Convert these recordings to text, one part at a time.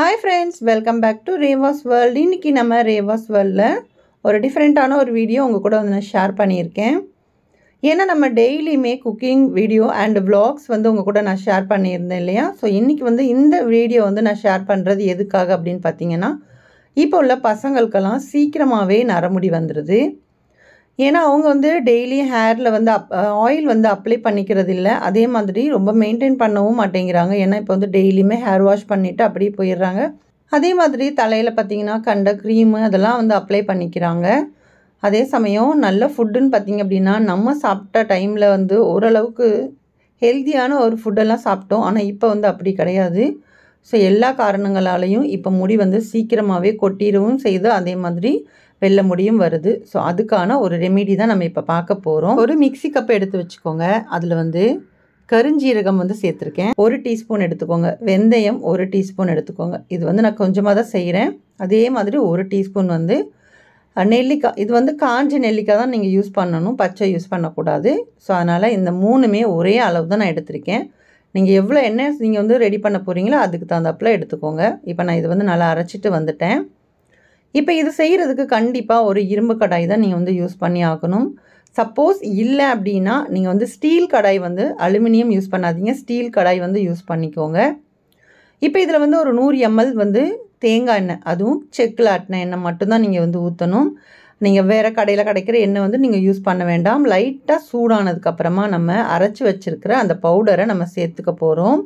hi friends welcome back to Revas world இன்றைக்கி நம்ம ரேவாஸ் வேர்ல்டில் ஒரு டிஃப்ரெண்ட்டான ஒரு வீடியோ உங்கள் கூட வந்து நான் ஷேர் பண்ணியிருக்கேன் ஏன்னா நம்ம டெய்லியுமே குக்கிங் வீடியோ அண்ட் விளாக்ஸ் வந்து உங்கள் கூட நான் ஷேர் பண்ணியிருந்தேன் இல்லையா ஸோ இன்றைக்கி வந்து இந்த வீடியோ வந்து நான் ஷேர் பண்ணுறது எதுக்காக அப்படின்னு பார்த்தீங்கன்னா இப்போ உள்ள பசங்களுக்கெல்லாம் சீக்கிரமாகவே நரமுடி வந்துடுது ஏன்னா அவங்க வந்து டெய்லி ஹேரில் வந்து அப் ஆயில் வந்து அப்ளை பண்ணிக்கிறது இல்லை அதே மாதிரி ரொம்ப மெயின்டைன் பண்ணவும் மாட்டேங்கிறாங்க ஏன்னா இப்போ வந்து டெய்லியுமே ஹேர் வாஷ் பண்ணிவிட்டு அப்படியே போயிடுறாங்க அதே மாதிரி தலையில் பார்த்திங்கன்னா கண்ட க்ரீமு அதெல்லாம் வந்து அப்ளை பண்ணிக்கிறாங்க அதே சமயம் நல்ல ஃபுட்டுன்னு பார்த்திங்க அப்படின்னா நம்ம சாப்பிட்ட டைமில் வந்து ஓரளவுக்கு ஹெல்த்தியான ஒரு ஃபுட்டெல்லாம் சாப்பிட்டோம் ஆனால் இப்போ வந்து அப்படி கிடையாது ஸோ எல்லா காரணங்களாலையும் இப்போ முடி வந்து சீக்கிரமாகவே கொட்டிடவும் செய்து அதே மாதிரி வெள்ளை முடியும் வருது ஸோ அதுக்கான ஒரு ரெமிடி தான் நம்ம இப்போ பார்க்க போகிறோம் ஒரு மிக்சி கப்பை எடுத்து வச்சுக்கோங்க அதில் வந்து கருஞ்சீரகம் வந்து சேர்த்துருக்கேன் ஒரு டீஸ்பூன் எடுத்துக்கோங்க வெந்தயம் ஒரு டீஸ்பூன் எடுத்துக்கோங்க இது வந்து நான் கொஞ்சமாக தான் செய்கிறேன் அதே மாதிரி ஒரு டீஸ்பூன் வந்து நெல்லிக்காய் இது வந்து காஞ்ச நெல்லிக்காய் தான் நீங்கள் யூஸ் பண்ணணும் பச்சை யூஸ் பண்ணக்கூடாது ஸோ அதனால் இந்த மூணுமே ஒரே அளவு தான் நான் எடுத்திருக்கேன் நீங்கள் எவ்வளோ எண்ணெய் நீங்கள் வந்து ரெடி பண்ண போகிறீங்களோ அதுக்கு தகுந்தாப்பில் எடுத்துக்கோங்க இப்போ நான் இது வந்து நல்லா அரைச்சிட்டு வந்துட்டேன் இப்போ இது செய்கிறதுக்கு கண்டிப்பாக ஒரு இரும்பு கடாய் தான் நீங்கள் வந்து யூஸ் பண்ணி ஆகணும் சப்போஸ் இல்லை அப்படின்னா நீங்கள் வந்து ஸ்டீல் கடாய் வந்து அலுமினியம் யூஸ் பண்ணாதீங்க ஸ்டீல் கடாய் வந்து யூஸ் பண்ணிக்கோங்க இப்போ இதில் வந்து ஒரு நூறு எம்எல் வந்து தேங்காய் எண்ணெய் அதுவும் செக்கில் ஆட்டின எண்ணெய் மட்டும்தான் நீங்கள் வந்து ஊற்றணும் நீங்கள் வேறு கடையில் கிடைக்கிற எண்ணெய் வந்து நீங்கள் யூஸ் பண்ண வேண்டாம் லைட்டாக சூடானதுக்கப்புறமா நம்ம அரைச்சி வச்சுருக்கிற அந்த பவுடரை நம்ம சேர்த்துக்க போகிறோம்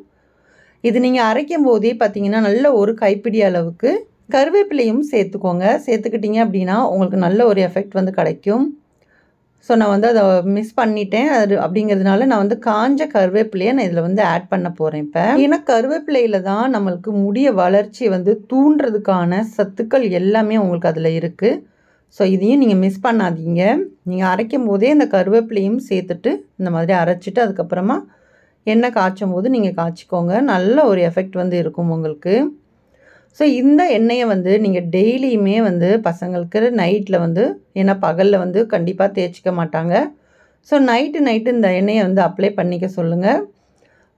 இது நீங்கள் அரைக்கும் போதே பார்த்தீங்கன்னா நல்ல ஒரு கைப்பிடி அளவுக்கு கருவேப்பிலையும் சேர்த்துக்கோங்க சேர்த்துக்கிட்டிங்க அப்படின்னா உங்களுக்கு நல்ல ஒரு எஃபெக்ட் வந்து கிடைக்கும் ஸோ நான் வந்து அதை மிஸ் பண்ணிட்டேன் அது அப்படிங்கிறதுனால நான் வந்து காஞ்ச கருவேப்பிலையை நான் இதில் வந்து ஆட் பண்ண போகிறேன் இப்போ ஏன்னா கருவேப்பிலையில் தான் நம்மளுக்கு முடிய வளர்ச்சி வந்து தூண்டுறதுக்கான சத்துக்கள் எல்லாமே உங்களுக்கு அதில் இருக்குது ஸோ இதையும் நீங்கள் மிஸ் பண்ணாதீங்க நீங்கள் அரைக்கும் போதே இந்த கருவேப்பிலையும் சேர்த்துட்டு இந்த மாதிரி அரைச்சிட்டு அதுக்கப்புறமா எண்ணெய் காய்ச்சும் போது நீங்கள் காய்ச்சிக்கோங்க நல்ல ஒரு எஃபெக்ட் வந்து இருக்கும் உங்களுக்கு ஸோ இந்த எண்ணெயை வந்து நீங்கள் டெய்லியுமே வந்து பசங்களுக்கு நைட்டில் வந்து ஏன்னா பகலில் வந்து கண்டிப்பாக தேய்ச்சிக்க மாட்டாங்க ஸோ நைட்டு நைட்டு இந்த எண்ணெயை வந்து அப்ளை பண்ணிக்க சொல்லுங்கள்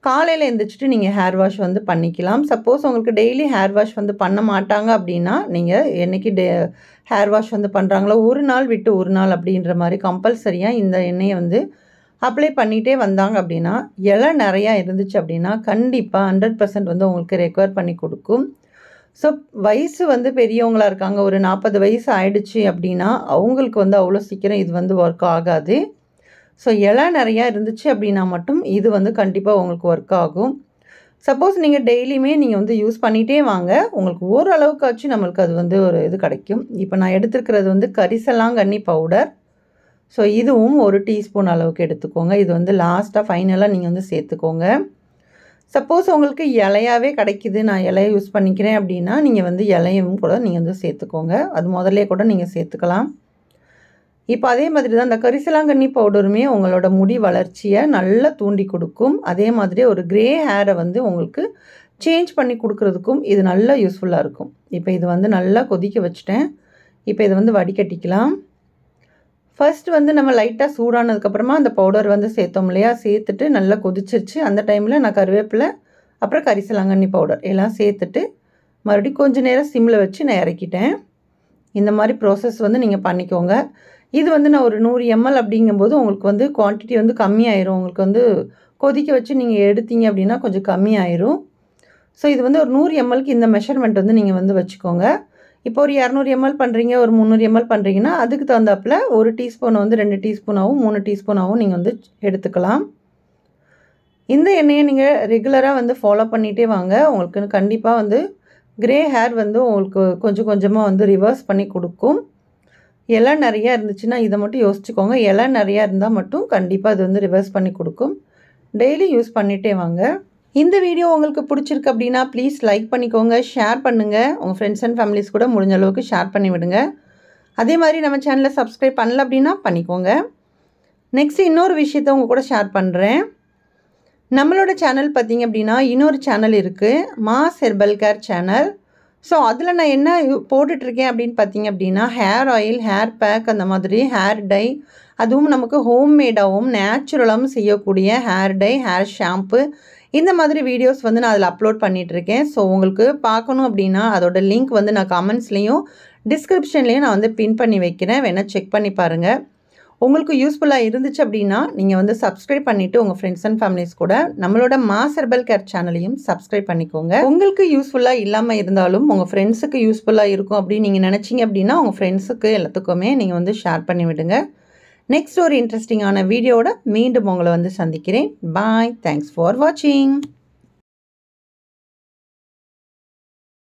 காலையில் எழுந்திரிச்சிட்டு நீங்கள் ஹேர் வாஷ் வந்து பண்ணிக்கலாம் சப்போஸ் உங்களுக்கு டெய்லி ஹேர் வாஷ் வந்து பண்ண மாட்டாங்க அப்படின்னா நீங்கள் என்றைக்கு டே ஹேர் வாஷ் வந்து பண்ணுறாங்களோ ஒரு நாள் விட்டு ஒரு நாள் அப்படின்ற மாதிரி கம்பல்சரியாக இந்த எண்ணெயை வந்து அப்ளை பண்ணிகிட்டே வந்தாங்க அப்படின்னா இலை நிறையா இருந்துச்சு அப்படின்னா கண்டிப்பாக ஹண்ட்ரட் பர்சன்ட் வந்து உங்களுக்கு ரெக்வயர் பண்ணி கொடுக்கும் ஸோ வயசு வந்து பெரியவங்களாக இருக்காங்க ஒரு நாற்பது வயசு ஆயிடுச்சு அப்படின்னா அவங்களுக்கு வந்து அவ்வளோ சீக்கிரம் இது வந்து ஒர்க் ஆகாது ஸோ இலை நிறையா இருந்துச்சு அப்படின்னா மட்டும் இது வந்து கண்டிப்பாக உங்களுக்கு ஒர்க் ஆகும் சப்போஸ் நீங்கள் டெய்லியுமே நீங்கள் வந்து யூஸ் பண்ணிகிட்டே வாங்க உங்களுக்கு ஓரளவுக்காச்சும் நம்மளுக்கு அது வந்து ஒரு இது கிடைக்கும் இப்போ நான் எடுத்துருக்கிறது வந்து கரிசலாங்கண்ணி பவுடர் ஸோ இதுவும் ஒரு டீஸ்பூன் அளவுக்கு எடுத்துக்கோங்க இது வந்து லாஸ்ட்டாக ஃபைனலாக நீங்கள் வந்து சேர்த்துக்கோங்க சப்போஸ் உங்களுக்கு இலையாகவே கிடைக்கிது நான் இலையை யூஸ் பண்ணிக்கிறேன் அப்படின்னா நீங்கள் வந்து இலையும் கூட நீங்கள் வந்து சேர்த்துக்கோங்க அது முதலே கூட நீங்கள் சேர்த்துக்கலாம் இப்போ அதே மாதிரி தான் இந்த கரிசலாங்கண்ணி பவுடருமே உங்களோட முடி வளர்ச்சியை நல்லா தூண்டி கொடுக்கும் அதே மாதிரி ஒரு க்ரே ஹேரை வந்து உங்களுக்கு சேஞ்ச் பண்ணி கொடுக்குறதுக்கும் இது நல்லா யூஸ்ஃபுல்லாக இருக்கும் இப்போ இது வந்து நல்லா கொதிக்க வச்சுட்டேன் இப்போ இதை வந்து வடிகட்டிக்கலாம் ஃபர்ஸ்ட் வந்து நம்ம லைட்டாக சூடானதுக்கப்புறமா அந்த பவுடர் வந்து சேர்த்தோம் இல்லையா சேர்த்துட்டு நல்லா கொதிச்சிருச்சு அந்த டைமில் நான் கருவேப்பிலை அப்புறம் கரிசலாங்கண்ணி பவுடர் எல்லாம் சேர்த்துட்டு மறுபடியும் கொஞ்சம் நேரம் சிம்மில் வச்சு நான் இறக்கிட்டேன் இந்த மாதிரி ப்ராசஸ் வந்து நீங்கள் பண்ணிக்கோங்க இது வந்து நான் ஒரு நூறு எம்எல் அப்படிங்கும்போது உங்களுக்கு வந்து குவான்டிட்டி வந்து கம்மியாயிரும் உங்களுக்கு வந்து கொதிக்க வச்சு நீங்கள் எடுத்தீங்க அப்படின்னா கொஞ்சம் கம்மியாயிரும் ஸோ இது வந்து ஒரு நூறு எம்எல்க்கு இந்த மெஷர்மெண்ட் வந்து நீங்கள் வந்து வச்சுக்கோங்க இப்போ ஒரு இரநூறு எம்எல் பண்ணுறீங்க ஒரு முந்நூறு எம்எல் பண்ணுறீங்கன்னா அதுக்கு தகுந்தாப்பில் ஒரு டீஸ்பூன் வந்து ரெண்டு டீஸ்பூனாகவும் மூணு டீஸ்பூனாகவும் நீங்கள் வந்து எடுத்துக்கலாம் இந்த எண்ணெயை நீங்கள் ரெகுலராக வந்து ஃபாலோ பண்ணிகிட்டே வாங்க உங்களுக்கு கண்டிப்பாக வந்து க்ரே ஹேர் வந்து உங்களுக்கு கொஞ்சம் கொஞ்சமாக வந்து ரிவர்ஸ் பண்ணி கொடுக்கும் இலை நிறையா இருந்துச்சுன்னா இதை மட்டும் யோசிச்சுக்கோங்க இலை நிறையா இருந்தால் மட்டும் கண்டிப்பாக அது வந்து ரிவர்ஸ் பண்ணி கொடுக்கும் டெய்லி யூஸ் பண்ணிகிட்டே வாங்க இந்த வீடியோ உங்களுக்கு பிடிச்சிருக்கு அப்படின்னா ப்ளீஸ் லைக் பண்ணிக்கோங்க ஷேர் பண்ணுங்கள் உங்கள் ஃப்ரெண்ட்ஸ் அண்ட் ஃபேமிலிஸ் கூட முடிஞ்ச அளவுக்கு ஷேர் பண்ணிவிடுங்க அதே மாதிரி நம்ம சேனலை சப்ஸ்கிரைப் பண்ணல அப்படின்னா பண்ணிக்கோங்க நெக்ஸ்ட் இன்னொரு விஷயத்த உங்கள் கூட ஷேர் பண்ணுறேன் நம்மளோட சேனல் பார்த்திங்க அப்படின்னா இன்னொரு சேனல் இருக்குது mass herbal care channel so அதில் நான் என்ன போட்டுட்ருக்கேன் அப்படின்னு பார்த்தீங்க அப்படின்னா ஹேர் ஆயில் ஹேர் பேக் அந்த மாதிரி ஹேர் டை அதுவும் நமக்கு ஹோம்மேடாகவும் நேச்சுரலாகவும் செய்யக்கூடிய ஹேர் டை ஹேர் ஷாம்பு இந்த மாதிரி வீடியோஸ் வந்து நான் அதில் அப்லோட் பண்ணிகிட்ருக்கேன் ஸோ உங்களுக்கு பார்க்கணும் அப்படின்னா அதோட லிங்க் வந்து நான் கமெண்ட்ஸ்லேயும் டிஸ்கிரிப்ஷன்லேயும் நான் வந்து பின் பண்ணி வைக்கிறேன் வேணால் செக் பண்ணி பாருங்கள் உங்களுக்கு யூஸ்ஃபுல்லாக இருந்துச்சு அப்படின்னா நீங்கள் வந்து சப்ஸ்கிரைப் பண்ணிவிட்டு உங்கள் ஃப்ரெண்ட்ஸ் அண்ட் ஃபேமிலிஸ் கூட நம்மளோட மாசர்பல் கேர் சேனலையும் சப்ஸ்கிரைப் பண்ணிக்கோங்க உங்களுக்கு யூஸ்ஃபுல்லாக இல்லாமல் இருந்தாலும் உங்கள் ஃப்ரெண்ட்ஸுக்கு யூஸ்ஃபுல்லாக இருக்கும் அப்படின்னு நீங்கள் நினச்சிங்க அப்படின்னா உங்கள் ஃப்ரெண்ட்ஸுக்கு எல்லாத்துக்குமே நீங்கள் வந்து ஷேர் பண்ணி விடுங்க நெக்ஸ்ட் ஒரு இன்ட்ரெஸ்டிங்கான வீடியோட மீண்டும் உங்களை வந்து சந்திக்கிறேன் பாய் தேங்க்ஸ் ஃபார் வாட்சிங்